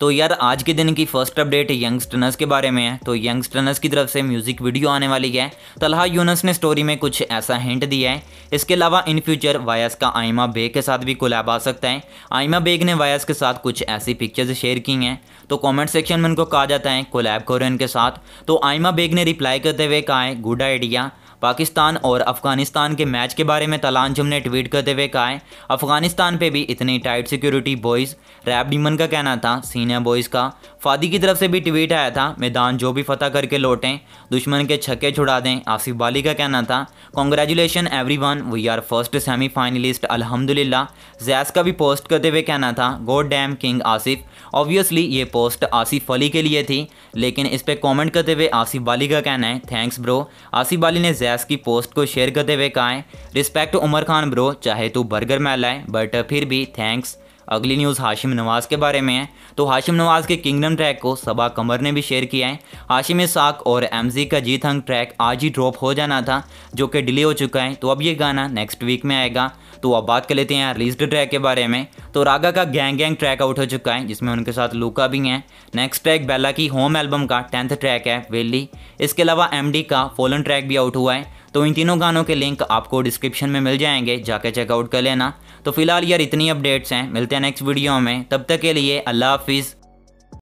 तो यार आज के दिन की फर्स्ट अपडेट यंगस्टर्नर्स के बारे में है तो यंगस्टर्नर्स की तरफ से म्यूजिक वीडियो आने वाली है तलहा यूनस ने स्टोरी में कुछ ऐसा हिंट दिया है इसके अलावा इन फ्यूचर वायस का आयमा बेग के साथ भी कोलैब आ सकता है आयमा बेग ने वायस के साथ कुछ ऐसी पिक्चर्स शेयर की हैं तो कॉमेंट सेक्शन में उनको कहा जाता है कोलैब कोरियन इनके साथ तो आयमा बेग ने रिप्लाई करते हुए कहा है गुड आइडिया पाकिस्तान और अफगानिस्तान के मैच के बारे में तलानजुम ने ट्वीट करते हुए कहा है अफगानिस्तान पे भी इतनी टाइट सिक्योरिटी बॉयज़ रैप डीमन का कहना था सीनियर बॉयज़ का फादी की तरफ से भी ट्वीट आया था मैदान जो भी फतह करके लौटें दुश्मन के छक्के छुड़ा दें आसिफ बाली का कहना था congratulation everyone we are first semi finalist अलहमदिल्ला जैस का भी पोस्ट करते हुए कहना था god damn king Asif obviously ये पोस्ट आसिफ अली के लिए थी लेकिन इस पर कॉमेंट करते हुए आसिफ बाली का कहना है थैंक्स ब्रो आसिफ बाली ने जैस इलियास की पोस्ट को शेयर करते हुए कहा है रिस्पेक्ट उमर खान ब्रो चाहे तू बर्गर मैल लाए बट फिर भी थैंक्स अगली न्यूज़ हाशिम नवाज़ के बारे में है तो हाशिम नवाज़ के किंगडम ट्रैक को सबा कमर ने भी शेयर किया है हाशिम साक और एमजी का जीत हंग ट्रैक आज ही ड्रॉप हो जाना था जो कि डिले हो चुका है तो अब ये गाना नेक्स्ट वीक में आएगा तो अब बात कर लेते हैं रिलीज ट्रैक के बारे में तो रागा का गैंग गैंग ट्रैक आउट हो चुका है जिसमें उनके साथ लूका भी हैं नेक्स्ट ट्रैक बेला की होम एल्बम का टेंथ ट्रैक है वेली इसके अलावा एम का फोलन ट्रैक भी आउट हुआ है तो इन तीनों गानों के लिंक आपको डिस्क्रिप्शन में मिल जाएंगे जाके चेकआउट कर लेना तो फिलहाल यार इतनी अपडेट्स हैं मिलते हैं नेक्स्ट वीडियो में तब तक के लिए अल्लाह हाफिज़